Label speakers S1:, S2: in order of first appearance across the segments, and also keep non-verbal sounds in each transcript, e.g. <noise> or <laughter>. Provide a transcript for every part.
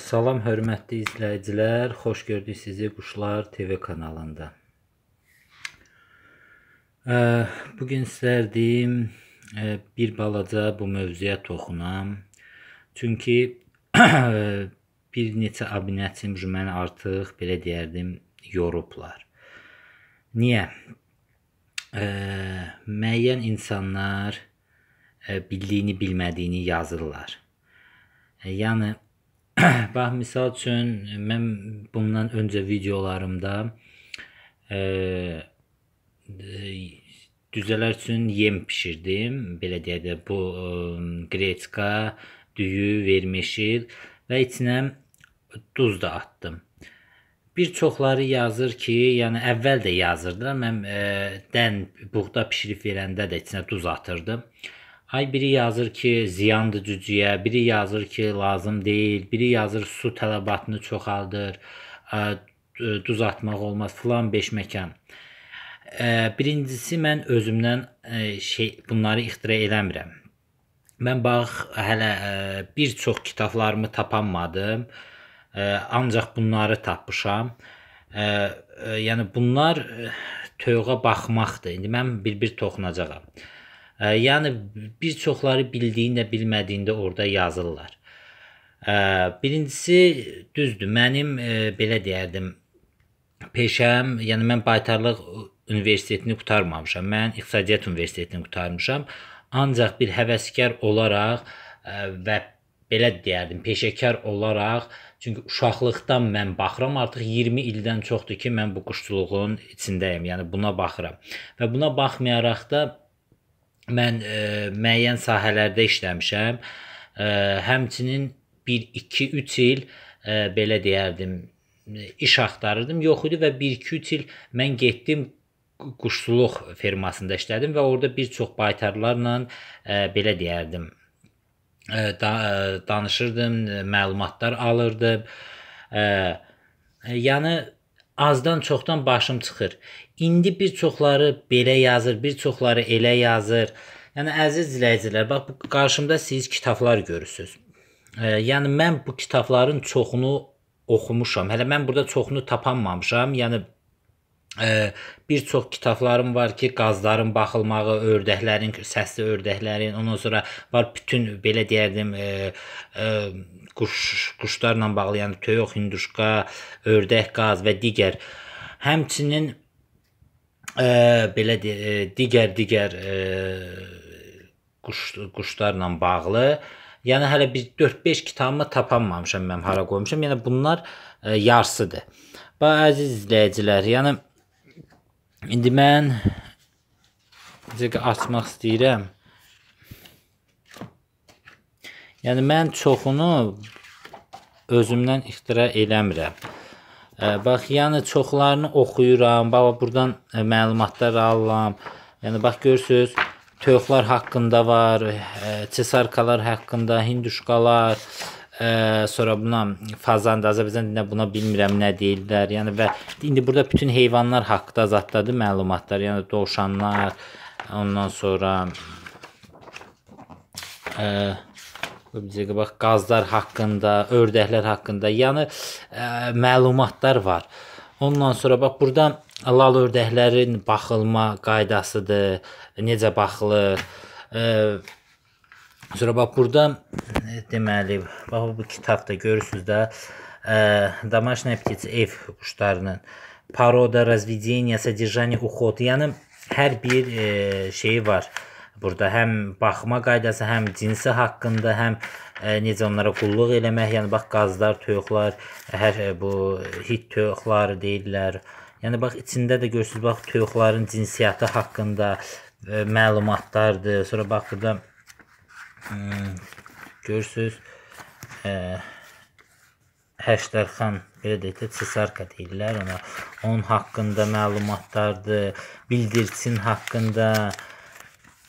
S1: Salam hörmətli izləyicilər, xoş gördük sizi Quşlar TV kanalında. Bugün istərdim bir balaca bu mövzuya toxunam. Çünki <clears throat> bir neçə abinətim məni artıq, belə deyərdim, yorublar. Niyə? Müəyyən insanlar bildiyini bilmədiyini yazırlar. Yəni, <clears throat> Bax, misal üçün, mən bundan öncə videolarımda e, düzələr üçün yem pişirdim. Belə deyək də, bu e, qreçka, düyü, vermişil və içinə duz da atdım. Bir çoxları yazır ki, yəni əvvəl də yazırdı, mən e, dən buğda pişirib verəndə də içinə duz atırdım. Ay biri yazır ki, ziyandır cücüyə, biri yazır ki, lazım deyil, biri yazır su tələbatını çoxaldır, duz atmaq olmaz, filan beş məkan. Birincisi mən özümdən şey bunları ixtira eləmirəm. Mən bax hələ bir çox kitablarımı tapanmadım. Ancaq bunları tapmışam. Yəni bunlar tövğə baxmaqdır. İndi mən bir-bir toxunacağam. -bir Yəni bir çoxları bildiyinə bilmədiyində orada yazırlar. Birincisi düzdür, mənim belə deyərdim peşəm, yəni mən baytarlıq universitetini qurtarmamışam. Mən iqtisadiyyat universitetini qurtarmışam. Ancaq bir həvəskar olaraq və belə deyərdim, peşəkar olaraq, çünki uşaqlıqdan mən baxıram, artıq 20 ildən çoxdur ki, mən bu quşçuluğun içindəyəm. Yəni buna baxıram. Və buna baxmayaraq da mən e, müəyyən sahələrdə işləmişəm. E, həmçinin 1 2 3 il e, belə deyərdim iş axtarırdım. Yox idi və 1 2 3 il mən getdim quşçuluq fermasında işlədim və orada bir çox baytarlarla e, belə deyərdim e, da, e, danışırdım, məlumatlar alırdım. E, e yəni azdan çoxdan başım çıxır. İndi bir çoxları belə yazır, bir çoxları elə yazır. Yəni əziz izləyicilər, bax bu qarşımda siz kitablar görürsüz. E, yəni mən bu kitabların çoxunu oxumuşam. Hələ mən burada çoxunu tapanmamışam. Yəni Ə, bir çox kitablarım var ki, qazların baxılmağı, ördəklərin, səsli ördəklərin, ondan sonra var bütün belə deyərdim, ə, ə, quş quşlarla bağlı, yəni toyuq, hinduşka, ördək, qaz və digər. Həmçinin ə, belə de, ə, digər digər ə, quş quşlarla bağlı Yəni hələ bir 4-5 kitabımı tapanmamışam mən hara qoymuşam. Yəni bunlar ə, yarısıdır. Bax əziz izləyicilər, yəni İndi mən necə ki açmaq istəyirəm. Yəni mən çoxunu özümdən ixtira eləmirəm. Bax, yəni çoxlarını oxuyuram, bax burdan məlumatlar alıram. Yəni bax görürsüz, toyuqlar haqqında var, çesarkalar haqqında, hinduşkalar, ə, sonra buna fazanda Azərbaycan dilində buna bilmirəm nə deyirlər. Yəni və indi burada bütün heyvanlar haqqında zətdadır məlumatlar. Yəni dovşanlar, ondan sonra ə, bizə bax qazlar haqqında, ördəklər haqqında, yəni ə, məlumatlar var. Ondan sonra bax burada lal ördəklərin baxılma qaydasıdır, necə baxılır. Ə, Sonra bax burada e, deməli, bax bu kitabda görürsüz də ə, Домашняя птица ev quşlarının paroda, разведение, содержание, уход. Yəni hər bir e, şeyi var. Burada həm baxma qaydası, həm cinsi haqqında, həm ə, e, necə onlara qulluq eləmək, yəni bax qazlar, toyuqlar, hər ə, e, bu hit toyuqları deyirlər. Yəni bax içində də görürsüz bax toyuqların cinsiyyəti haqqında ə, məlumatlardır. Sonra bax burada Hmm, görürsüz. Ə, Həşdərxan belə deyək də Cesarka deyirlər ona. Onun haqqında məlumatlardır, bildirçin haqqında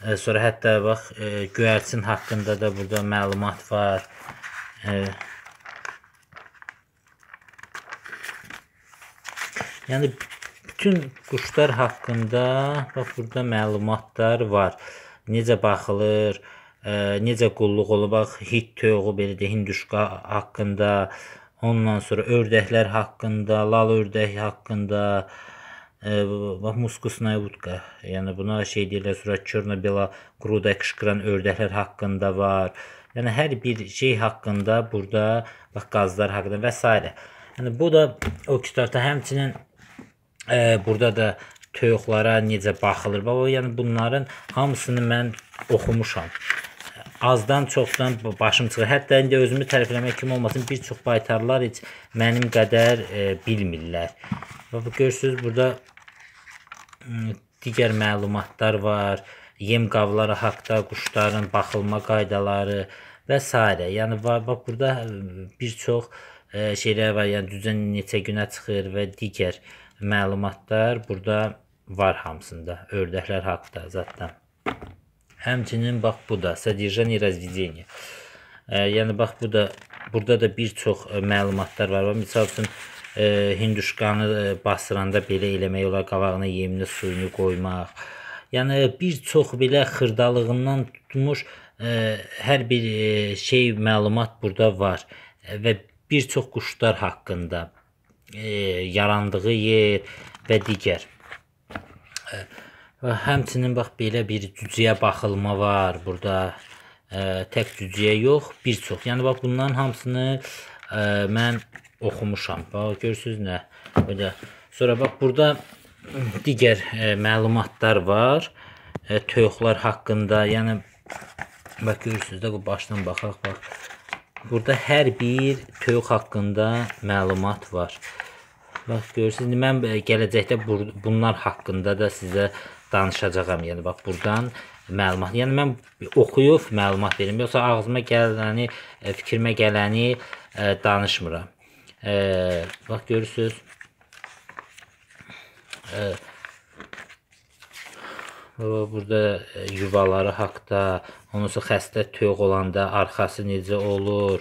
S1: ə, sonra hətta bax ə, göyərçin haqqında da burada məlumat var. Ə, yəni bütün quşlar haqqında bax burada məlumatlar var. Necə baxılır? Ə, necə qulluq olub, bax, Hit töyüğü belə də Hinduşka haqqında, ondan sonra ördəklər haqqında, lal ördək haqqında, e, bax, muskusnaya utka, yəni buna şey deyirlər, sonra körnə bela gruda qışqıran ördəklər haqqında var. Yəni hər bir şey haqqında burada bax qazlar haqqında və s. Yəni bu da o kitabda həmçinin e, burada da toyuqlara necə baxılır. Baba, yəni bunların hamısını mən oxumuşam azdan çoxdan başım çıxır. Hətta indi özümü tərifləmək kimi olmasın, bir çox baytarlar heç mənim qədər e, bilmirlər. Və bu görürsüz burada e, digər məlumatlar var. Yem qabları haqqda quşların baxılma qaydaları və s. Yəni bax burada e, bir çox e, şeylər var. Yəni düzən neçə günə çıxır və digər məlumatlar burada var hamısında ördəklər haqqda zətdən. Həmçinin bax bu da sədicəni razvedenie. Yəni bax bu da burada da bir çox məlumatlar var. Məsəl üçün e, hinduşkanı basıranda belə eləmək olar qavağına yemini suyunu qoymaq. Yəni bir çox belə xırdalığından tutmuş e, hər bir e, şey məlumat burada var və bir çox quşlar haqqında e, yarandığı yer və digər. E, Və həmçinin bax belə bir cücəyə baxılma var burada. Ə, tək cücəyə yox, bir çox. Yəni bax bunların hamısını ə, mən oxumuşam. Bax görürsüz nə? Belə. Sonra bax burada digər ə, məlumatlar var. Ə, toyuqlar haqqında. Yəni bax görürsüz də bu başdan baxaq bax. Burada hər bir toyuq haqqında məlumat var. Bax görürsüz, mən gələcəkdə bunlar haqqında da sizə danışacağam. Yəni bax burdan məlumat. Yəni mən oxuyub məlumat verim. Yoxsa ağzıma gələni, e, fikrimə gələni ə, e, danışmıram. Ə, e, bax görürsüz. Ə, burada yuvaları haqqda, onunsa xəstə töyüq olanda arxası necə olur?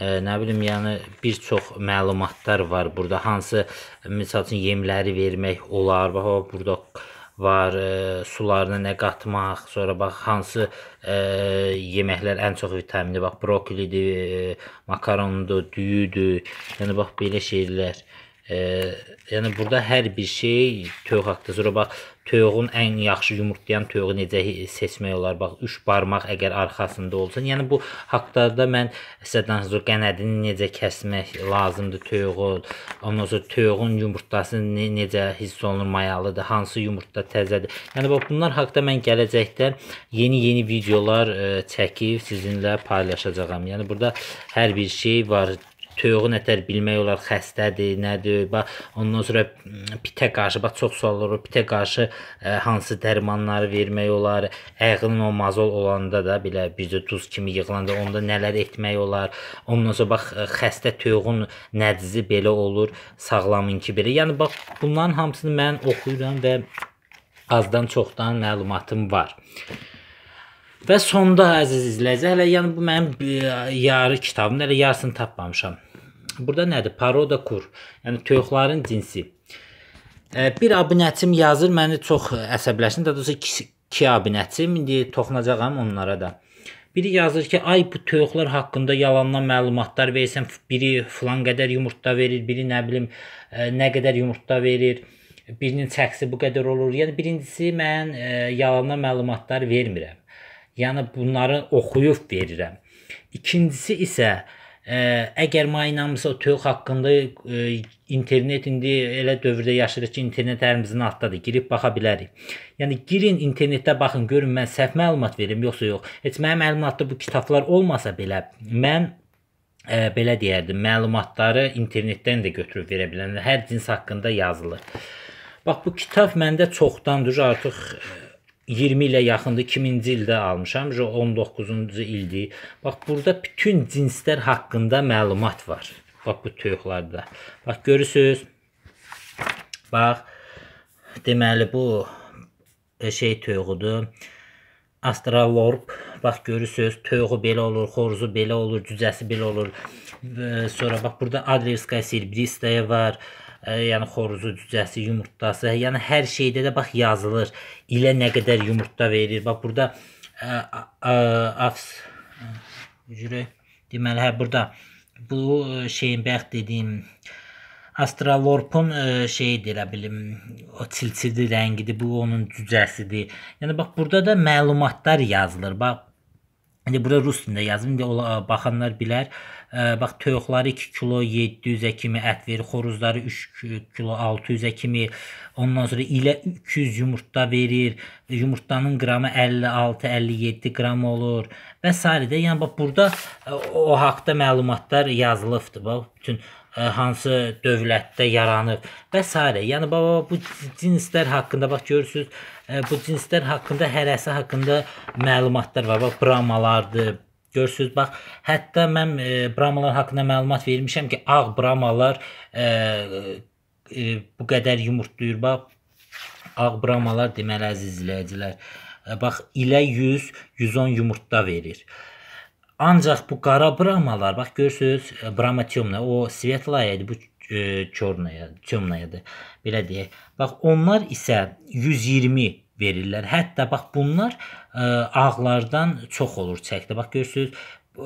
S1: Ə, nə bilim, yəni bir çox məlumatlar var burada. Hansı məsəl üçün yemləri vermək olar? Bax burada var, e, sularına nə qatmaq, sonra bax hansı e, yeməklər ən çox vitaminli, bax brokolidir, e, makarondur, düyüdür. Yəni bax belə şeylər. E, yəni burada hər bir şey tövq haqqıdır. Bax, tövğün ən yaxşı yumurtlayan tövğü necə seçmək olar? Bax, 3 barmaq əgər arxasında olsun. Yəni bu haqqlarda mən sizə danışacağam qənədini necə kəsmək lazımdır tövğün. Ondan sonra tövğün yumurtası ne, necə hiss olunur, mayalıdır, hansı yumurta təzədir. Yəni bax bunlar haqqında mən gələcəkdə yeni-yeni videolar ə, çəkib sizinlə paylaşacağam. Yəni burada hər bir şey var tüyuğu nətər bilmək olar xəstədir, nədir. Bax ondan sonra pitə qarşı bax çox suallar olur. Pitə qarşı ə, hansı dərmanları vermək olar? Əğlin o mazol olanda da belə bircə duz kimi yığılanda onda nələr etmək olar? Ondan sonra bax xəstə tüyuğun nədizi belə olur, sağlamınki belə. Yəni bax bunların hamısını mən oxuyuram və azdan çoxdan məlumatım var. Və sonda əziz izləyicilər, hələ yəni bu mənim e, yarı kitabımdır, hələ yarısını tapmamışam. Burada nədir? Paroda kur, yəni toyuqların cinsi. E, bir abunəçim yazır, məni çox əsəbləşdi. Daha doğrusu iki, iki abunəçim, indi toxunacağam onlara da. Biri yazır ki, ay bu toyuqlar haqqında yalandan məlumatlar versəm, biri filan qədər yumurta verir, biri nə bilim e, nə qədər yumurta verir, birinin çəkisi bu qədər olur. Yəni birincisi mən yalandan məlumatlar vermirəm. Yəni bunları oxuyub verirəm. İkincisi isə Ə, e, əgər mayinamısa TÖX haqqında ə, e, internet indi elə dövrdə yaşayırıq ki, internet əlimizin altdadır. Girib baxa bilərik. Yəni girin internetdə baxın, görün mən səhv məlumat verim yoxsa yox. Heç mənim məlumatda bu kitablar olmasa belə mən ə, e, belə deyərdim, məlumatları internetdən də götürüb verə bilən hər cins haqqında yazılır. Bax bu kitab məndə çoxdandır artıq ə, 20 ilə yaxındır 2000-ci ildə almışam, 19-cu ildir. Bax burada bütün cinslər haqqında məlumat var. Bax bu toyuqlarda. Bax görürsüz? Bax deməli bu e, şey toyuğudur. Astralorp, bax görürsüz, toyuğu belə olur, xoruzu belə olur, cücəsi belə olur. Və e, sonra bax burada Adlerskaya silbristaya var yəni xoruzu, cücəsi, yumurtası, yəni hər şeydə də bax yazılır. İlə nə qədər yumurta verir. Bax burada afs jüri deməli hə burada bu şeyin bəx dediyim Astralorpun şeyidir, elə bilim, o çilçili rəngidir, bu onun cücəsidir. Yəni bax burada da məlumatlar yazılır. Bax indi burada rus dilində yazılır. İndi ola baxanlar bilər. E, bax toyuqları 2 kilo 700-ə kimi ət verir, xoruzları 3 kilo 600-ə kimi, ondan sonra ilə 200 yumurta verir. Yumurtanın qramı 56-57 qram olur və s. də. Yəni bax burada o haqqda məlumatlar yazılıbdır. Bax bütün ə, hansı dövlətdə yaranıb və s. Yəni baba bu cinslər haqqında bax görürsüz, ə, bu cinslər haqqında hərəsi haqqında məlumatlar var. Bax bramalardır, Görürsüz, bax, hətta mən e, bramalar haqqında məlumat vermişəm ki, ağ bramalar e, e, bu qədər yumurtlayır. Bax, ağ bramalar deməli əziz izləyicilər, e, bax, ilə 100, 110 yumurtda verir. Ancaq bu qara bramalar, bax, görürsüz, e, brama tümlə, o svetlaya idi, bu e, körnaya, tümləyadır, belə deyək. Bax, onlar isə 120 verirlər. Hətta bax bunlar ə, e, ağlardan çox olur çəkdə. Bax görürsüz e,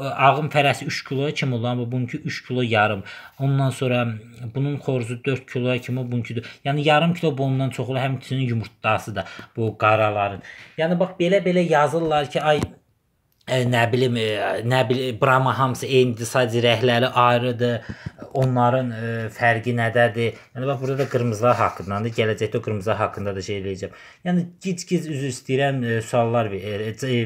S1: ağın fərəsi 3 kiloya kimi olan bu bununki 3 kilo yarım. Ondan sonra bunun xoruzu 4 kiloya kimi bununkidir. Yəni yarım kilo bundan çoxlu həmçinin yumurtası da bu qaraların. Yəni bax belə-belə yazırlar ki, ay nə bilim nə bilim Brama hamısı eynidir, sadəcə rəhləri ayrıdır. Onların ə, fərqi nədədir? Yəni bax burada da qırmızılar haqqında da gələcəkdə qırmızılar haqqında da şey eləyəcəm. Yəni gic-gic üzr istəyirəm ə, suallar ə, ə,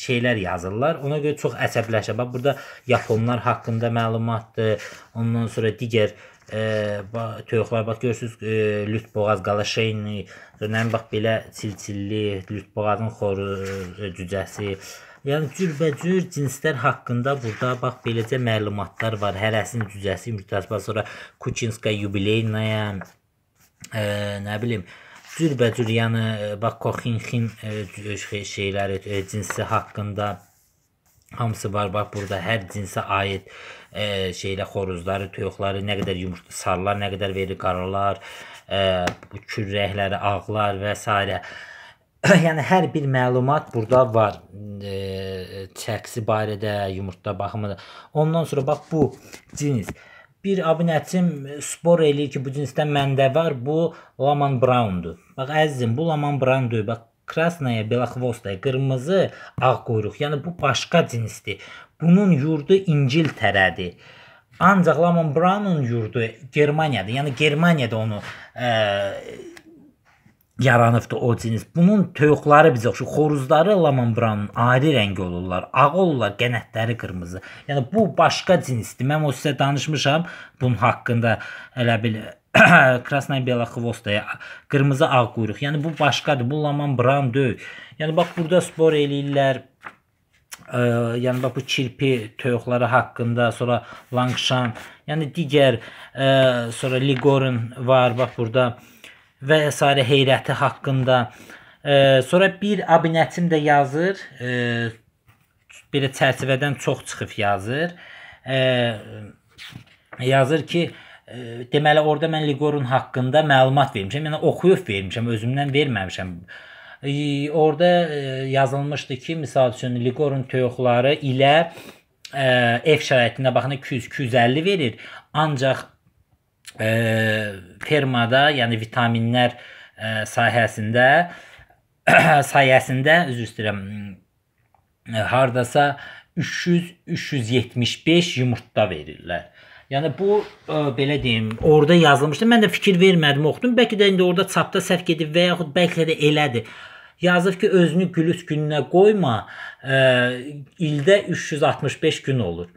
S1: şeylər yazırlar. Ona görə çox əsəbləşirəm. Bax burada yaponlar haqqında məlumatdır. Ondan sonra digər ə, e, bax, toyuqlar bax görürsüz e, lüt boğaz qalaşeyni, dönəm bax belə çilçilli, lüt boğazın xoru e, cücəsi. Yəni cürbəcür cinslər haqqında burada bax beləcə məlumatlar var. Hərəsinin cücəsi mütəsbə sonra Kuçinska yubileyinaya e, nə bilim cürbəcür yəni e, bax Koxinxin e, şeyləri e, cinsi haqqında Hamısı var. Bax burada hər cinsə aid e, şeylə xoruzları, toyuqları nə qədər yumurta sarılar, nə qədər verir qaralar, e, kürrəkləri, ağlar və s. <coughs> yəni hər bir məlumat burada var. E, çəksi barədə, yumurta baxımı. Ondan sonra bax bu cins bir abunəçim spor eləyir ki, bu cinsdən məndə var. Bu Laman Browndur. Bax əzizim, bu Laman Brown deyil. Bax Krasnaya belahvosta, qırmızı ağ qoyuruq. Yəni bu başqa cinsdir. Bunun yurdu İngiltərədir. Ancaq Laman Brown'un yurdu Germaniyadır. Yəni Germaniyada onu ə, yaranıbdı o cins. Bunun toyuqları bizə oxşu. Xoruzları Laman Brown'un ayrı rəngi olurlar. Ağ olurlar, qənətləri qırmızı. Yəni bu başqa cinsdir. Mən o sizə danışmışam bunun haqqında elə bil krasnaya-bela-xvostaya, qırmızı ağ quyruq. Yəni bu başqadır. Bu Laman Bram deyil. Yəni bax burada spor eləyirlər. Ə, yəni bax bu kirpi toyuqları haqqında, sonra Langşan, yəni digər ə, sonra Ligorin var bax burada və əsarə heyrəti haqqında. Ə, sonra bir abinətim də yazır. Ə, belə çərçivədən çox çıxıb yazır. Ə, yazır ki, deməli orada mən Ligorun haqqında məlumat vermişəm. Yəni oxuyub vermişəm, özümdən verməmişəm. E, orada e, yazılmışdı ki, məsəl üçün Ligorun toyuqları ilə e, ev şəraitinə baxın 200-250 verir. Ancaq e, fermada, yəni vitaminlər e, sahəsində <coughs> sayəsində üzr istəyirəm hardasa 300 375 yumurta verirlər. Yəni bu ə, e, belə deyim, orada yazılmışdı. Mən də fikir vermədim, oxudum. Bəlkə də indi orada çapda səhv gedib və yaxud bəlkə də elədir. Yazır ki, özünü gülüş gününə qoyma. Ə, e, ildə 365 gün olur.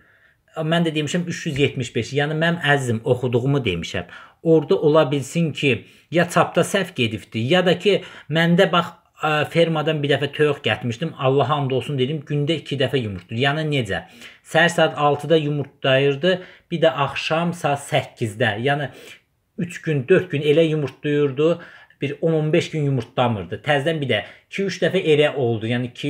S1: Mən də demişəm 375. Yəni mən əzizim oxuduğumu demişəm. Orda ola bilsin ki, ya çapda səhv gedibdi, ya da ki, məndə bax ə, fermadan bir dəfə toyuq gətirmişdim. Allah and olsun dedim, gündə 2 dəfə yumurtlayır. Yəni necə? Səhər saat 6-da yumurtlayırdı, bir də axşam saat 8-də. Yəni 3 gün, 4 gün elə yumurtlayırdı bir 10-15 gün yumurtlamırdı. Təzədən bir də 2-3 dəfə elə oldu. Yəni 2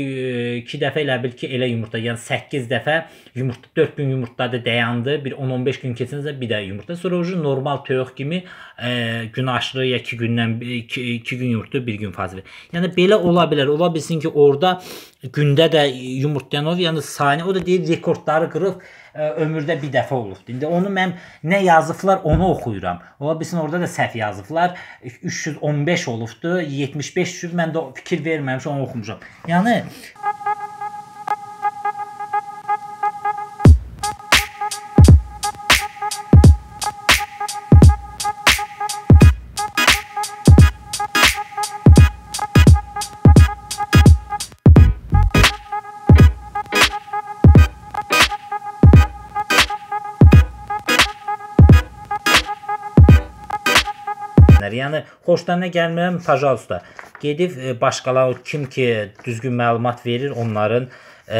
S1: 2 e, dəfə elə bil ki, elə yumurta, yəni 8 dəfə yumurta 4 gün yumurtladı, dayandı. Bir 10-15 gün keçincə bir də yumurta. Sonra o normal toyuq kimi e, gün aşırı ya 2 gündən 2 gün yumurta, 1 gün fazla. Yəni belə ola bilər. Ola bilsin ki, orada gündə də yumurtlayan olur. Yəni sani o da deyir rekordları qırıb ömürdə bir dəfə olubdu. İndi onu mən nə yazıblar, onu oxuyuram. Ola bilsin orada da səhv yazıblar. 315 olubdu, 75 düşüb. Mən də fikir verməmişəm, onu oxumuşam. Yəni Yəni xoşlarına gəlmirəm, pajalosta. Gedib e, başqalar kim ki düzgün məlumat verir, onların ə, e,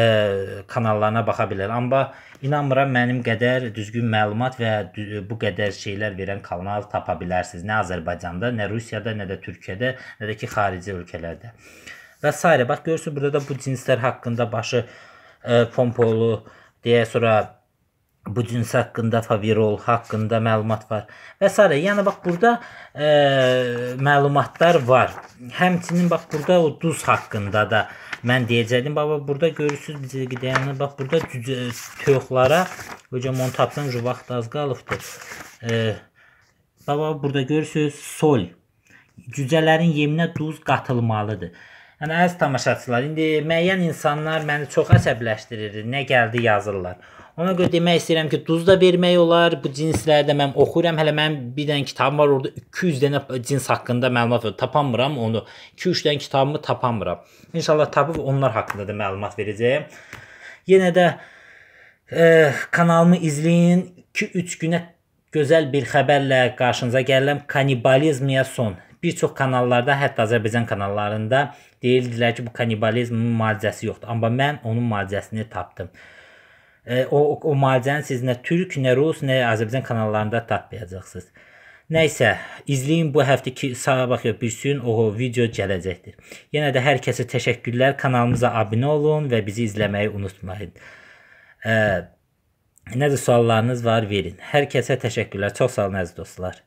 S1: kanallarına baxa bilər. Amma inanmıram mənim qədər düzgün məlumat və e, bu qədər şeylər verən kanal tapa bilərsiniz. Nə Azərbaycanda, nə Rusiyada, nə də Türkiyədə, nə də ki xarici ölkələrdə. Və s. bax görürsüz burada da bu cinslər haqqında başı ə, pompolu deyə sonra bu cins haqqında, favirol haqqında məlumat var və s. Yəni bax burada e, məlumatlar var. Həmçinin bax burada o duz haqqında da mən deyəcəydim. Bax burada görürsüz bizə qidəyanı. Yəni, bax burada cücə toyuqlara hocam onu tapdım, vaxt az qalıbdı. E, bax burada görürsüz sol cücələrin yeminə duz qatılmalıdır. Yəni əziz tamaşaçılar, indi müəyyən insanlar məni çox əsəbləşdirir. Nə gəldi yazırlar. Ona görə demək istəyirəm ki, duz da vermək olar. Bu cinsləri də mən oxuyuram. Hələ mənim bir dənə kitabım var, orada 200 dənə cins haqqında məlumat var. Tapamıram onu. 2-3 dənə kitabımı tapamıram. İnşallah tapıb onlar haqqında da məlumat verəcəyəm. Yenə də e, kanalımı izləyin. 2-3 günə gözəl bir xəbərlə qarşınıza gəlirəm. Kanibalizmiyə son bir çox kanallarda, hətta Azərbaycan kanallarında deyirdilər ki, bu kanibalizmin müalicəsi yoxdur. Amma mən onun müalicəsini tapdım. E, o o müalicəni siz nə türk, nə rus, nə Azərbaycan kanallarında tapmayacaqsınız. Nəysə, izləyin bu həftəki sabah yox bir sün o video gələcəkdir. Yenə də hər kəsə təşəkkürlər. Kanalımıza abunə olun və bizi izləməyi unutmayın. Ə, nə də suallarınız var, verin. Hər kəsə təşəkkürlər. Çox sağ olun əziz dostlar.